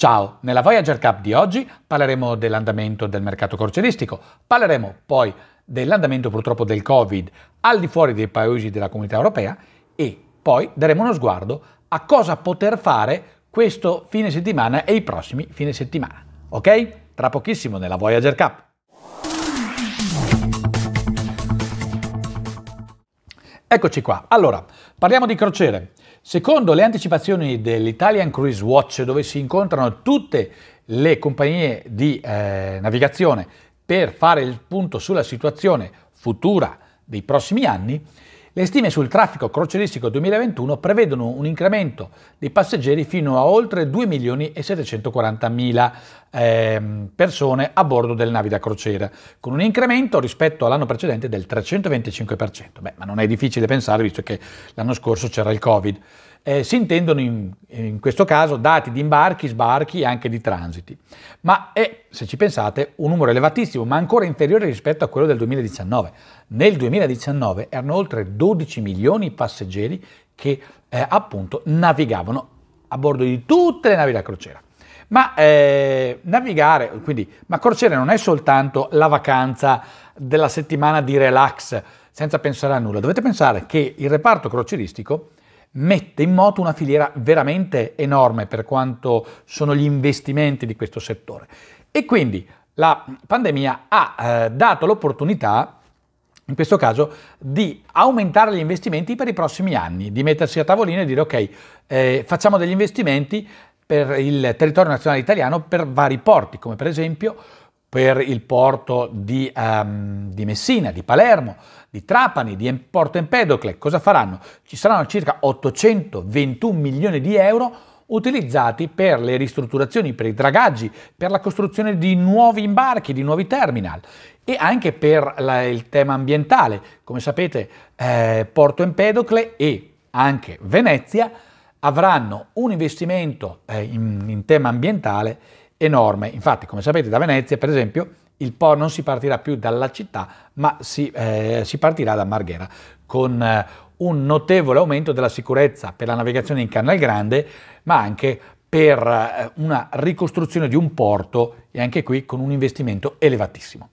Ciao, nella Voyager Cup di oggi parleremo dell'andamento del mercato crocieristico, parleremo poi dell'andamento purtroppo del Covid al di fuori dei paesi della comunità europea e poi daremo uno sguardo a cosa poter fare questo fine settimana e i prossimi fine settimana. Ok? Tra pochissimo nella Voyager Cup. Eccoci qua. Allora, parliamo di crociere. Secondo le anticipazioni dell'Italian Cruise Watch, dove si incontrano tutte le compagnie di eh, navigazione per fare il punto sulla situazione futura dei prossimi anni, le stime sul traffico crocieristico 2021 prevedono un incremento dei passeggeri fino a oltre 2 milioni e 740 mila ehm, persone a bordo delle navi da crociera, con un incremento rispetto all'anno precedente del 325%. Beh, ma non è difficile pensare visto che l'anno scorso c'era il Covid eh, si intendono in, in, questo caso dati di imbarchi, sbarchi e anche di transiti, ma è, se ci pensate, un numero elevatissimo, ma ancora inferiore rispetto a quello del 2019. Nel 2019 erano oltre 12 milioni i passeggeri che eh, appunto navigavano a bordo di tutte le navi da crociera. Ma eh, navigare, quindi, ma crociera non è soltanto la vacanza della settimana di relax senza pensare a nulla, dovete pensare che il reparto croceristico mette in moto una filiera veramente enorme per quanto sono gli investimenti di questo settore. E quindi la pandemia ha eh, dato l'opportunità in questo caso, di aumentare gli investimenti per i prossimi anni, di mettersi a tavolino e dire ok, eh, facciamo degli investimenti per il territorio nazionale italiano per vari porti, come per esempio per il porto di, um, di, Messina, di Palermo, di Trapani, di Porto Empedocle. Cosa faranno? Ci saranno circa 821 milioni di euro utilizzati per le ristrutturazioni, per i dragaggi, per la costruzione di nuovi imbarchi, di nuovi terminal e anche per la, il tema ambientale. Come sapete, eh, Porto Empedocle e anche Venezia avranno un investimento eh, in, in tema ambientale enorme. Infatti, come sapete, da Venezia, per esempio, il Po non si partirà più dalla città, ma si, eh, si partirà da Marghera, con eh, un notevole aumento della sicurezza per la navigazione in Canal Grande, ma anche per eh, una ricostruzione di un porto e anche qui con un investimento elevatissimo.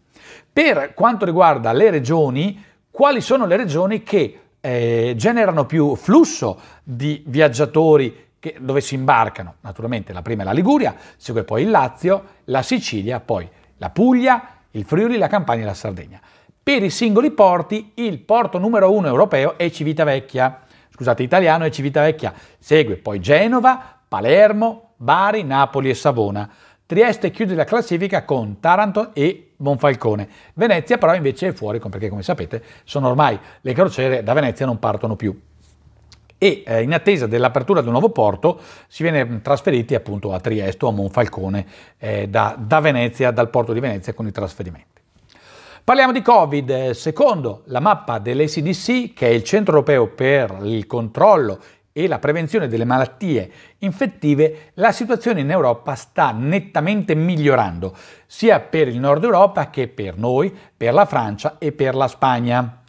Per quanto riguarda le regioni, quali sono le regioni che eh, generano più flusso di viaggiatori che, dove si imbarcano naturalmente la prima è la Liguria, segue poi il Lazio, la Sicilia, poi la Puglia, il Friuli, la Campania e la Sardegna. Per i singoli porti, il porto numero uno europeo è Civitavecchia, scusate, italiano è Civitavecchia, segue poi Genova, Palermo, Bari, Napoli e Savona. Trieste chiude la classifica con Taranto e Monfalcone. Venezia però invece è fuori perché come sapete sono ormai le crociere da Venezia non partono più e eh, in attesa dell'apertura di un nuovo porto si viene trasferiti appunto a Trieste o a Monfalcone eh, da, da Venezia, dal porto di Venezia con i trasferimenti. Parliamo di Covid. Eh, secondo la mappa dell'ACDC, che è il centro europeo per il controllo e la prevenzione delle malattie infettive, la situazione in Europa sta nettamente migliorando, sia per il nord Europa che per noi, per la Francia e per la Spagna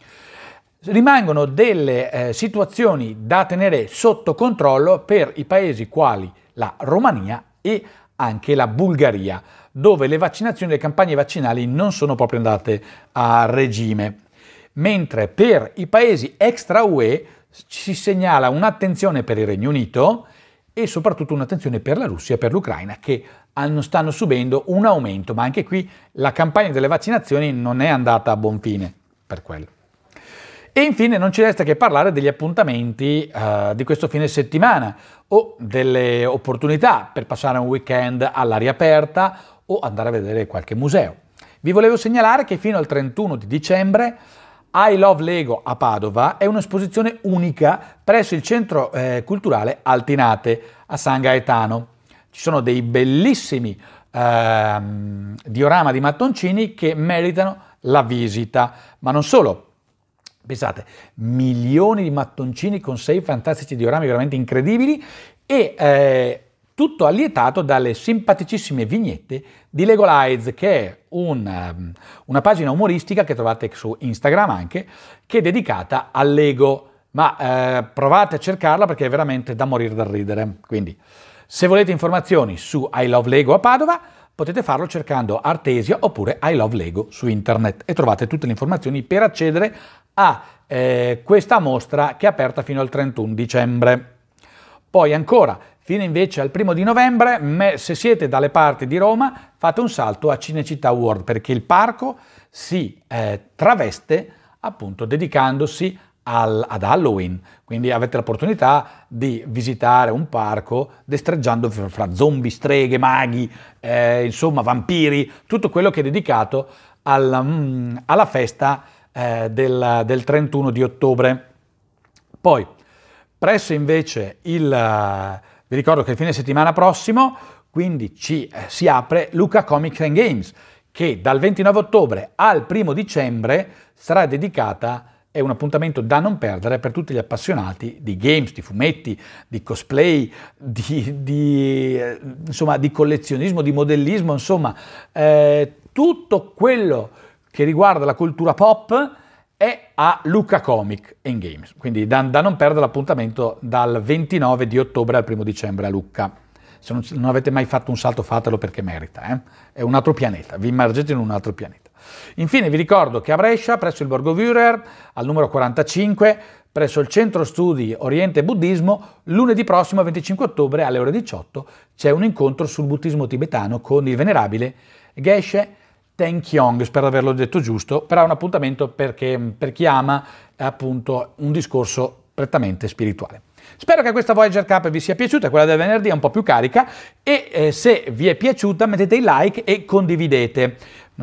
rimangono delle eh, situazioni da tenere sotto controllo per i paesi quali la Romania e anche la Bulgaria, dove le vaccinazioni e le campagne vaccinali non sono proprio andate a regime. Mentre per i paesi extra UE si segnala un'attenzione per il Regno Unito e soprattutto un'attenzione per la Russia e per l'Ucraina che hanno, stanno subendo un aumento, ma anche qui la campagna delle vaccinazioni non è andata a buon fine per quello. E infine non ci resta che parlare degli appuntamenti eh, di questo fine settimana o delle opportunità per passare un weekend all'aria aperta o andare a vedere qualche museo. Vi volevo segnalare che fino al 31 di dicembre I Love Lego a Padova è un'esposizione unica presso il Centro eh, Culturale Altinate a San Gaetano. Ci sono dei bellissimi eh, diorama di mattoncini che meritano la visita, ma non solo pensate, milioni di mattoncini con sei fantastici diorami veramente incredibili e eh, tutto allietato dalle simpaticissime vignette di Legolize, che è un, ehm, una pagina umoristica che trovate su Instagram anche, che è dedicata al Lego. Ma eh, provate a cercarla perché è veramente da morire dal ridere. Quindi, se volete informazioni su I Love Lego a Padova, Potete farlo cercando Artesia oppure I Love Lego su internet e trovate tutte le informazioni per accedere a eh, questa mostra che è aperta fino al 31 dicembre. Poi ancora, fino invece al primo di novembre, se siete dalle parti di Roma, fate un salto a Cinecittà World perché il parco si eh, traveste appunto dedicandosi al, ad Halloween, quindi avete l'opportunità di visitare un parco destreggiando fra zombie, streghe, maghi, eh, insomma vampiri, tutto quello che è dedicato alla, mm, alla festa eh, del, del 31 di ottobre. Poi, presso invece il... Vi ricordo che il fine settimana prossimo, quindi ci, eh, si apre Luca Comics and Games, che dal 29 ottobre al 1 dicembre sarà dedicata a è un appuntamento da non perdere per tutti gli appassionati di games, di fumetti, di cosplay, di, di, insomma, di collezionismo, di modellismo, insomma, eh, tutto quello che riguarda la cultura pop è a Luca Comic and Games, quindi da, da non perdere l'appuntamento dal 29 di ottobre al 1 dicembre a Lucca. Se non, non avete mai fatto un salto fatelo perché merita, eh? è un altro pianeta, vi immergete in un altro pianeta. Infine vi ricordo che a Brescia, presso il Borgo Würer, al numero 45, presso il Centro Studi Oriente e Buddismo, lunedì prossimo 25 ottobre alle ore 18 c'è un incontro sul buddismo tibetano con il venerabile Geshe Tenkyong, spero di averlo detto giusto, però è un appuntamento perché, mm, per chi ama appunto un discorso prettamente spirituale. Spero che questa Voyager Cup vi sia piaciuta, quella del venerdì è un po' più carica e eh, se vi è piaciuta mettete il like e condividete.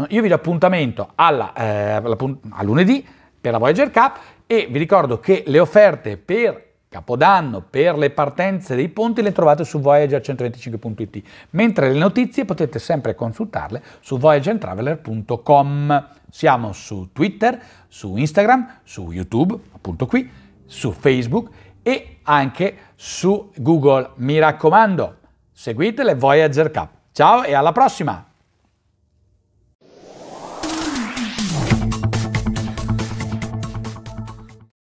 Io vi do appuntamento alla, eh, a lunedì per la Voyager Cup e vi ricordo che le offerte per Capodanno per le partenze dei ponti le trovate su voyager125.it, mentre le notizie potete sempre consultarle su voyagertraveler.com. Siamo su Twitter, su Instagram, su YouTube, appunto qui, su Facebook e anche su Google. Mi raccomando, seguite le Voyager Cup. Ciao e alla prossima!